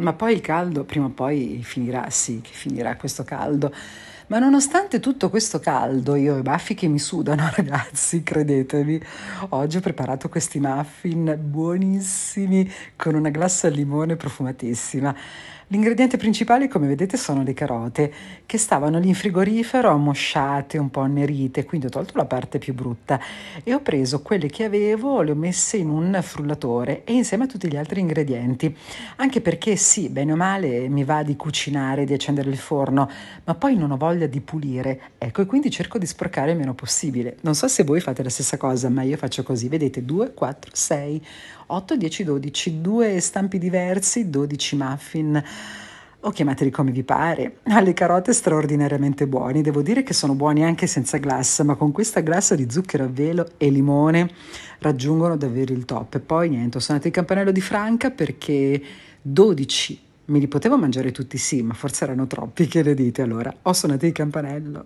Ma poi il caldo, prima o poi finirà, sì, che finirà questo caldo. Ma nonostante tutto questo caldo, io ho i baffi che mi sudano, ragazzi, credetemi. Oggi ho preparato questi muffin buonissimi con una glassa al limone profumatissima. L'ingrediente principale, come vedete, sono le carote, che stavano lì in frigorifero mosciate, un po' annerite, quindi ho tolto la parte più brutta e ho preso quelle che avevo, le ho messe in un frullatore e insieme a tutti gli altri ingredienti. Anche perché sì, bene o male, mi va di cucinare, di accendere il forno, ma poi non ho voglia di pulire, ecco, e quindi cerco di sporcare il meno possibile. Non so se voi fate la stessa cosa, ma io faccio così, vedete, 2, 4, 6, 8, 10, 12, due stampi diversi, 12 muffin o chiamateli come vi pare, ha ah, le carote straordinariamente buone, Devo dire che sono buoni anche senza glassa, ma con questa glassa di zucchero a velo e limone raggiungono davvero il top. E poi niente, ho suonato il campanello di Franca perché 12 me li potevo mangiare tutti, sì, ma forse erano troppi, che le dite allora? Ho suonato il campanello.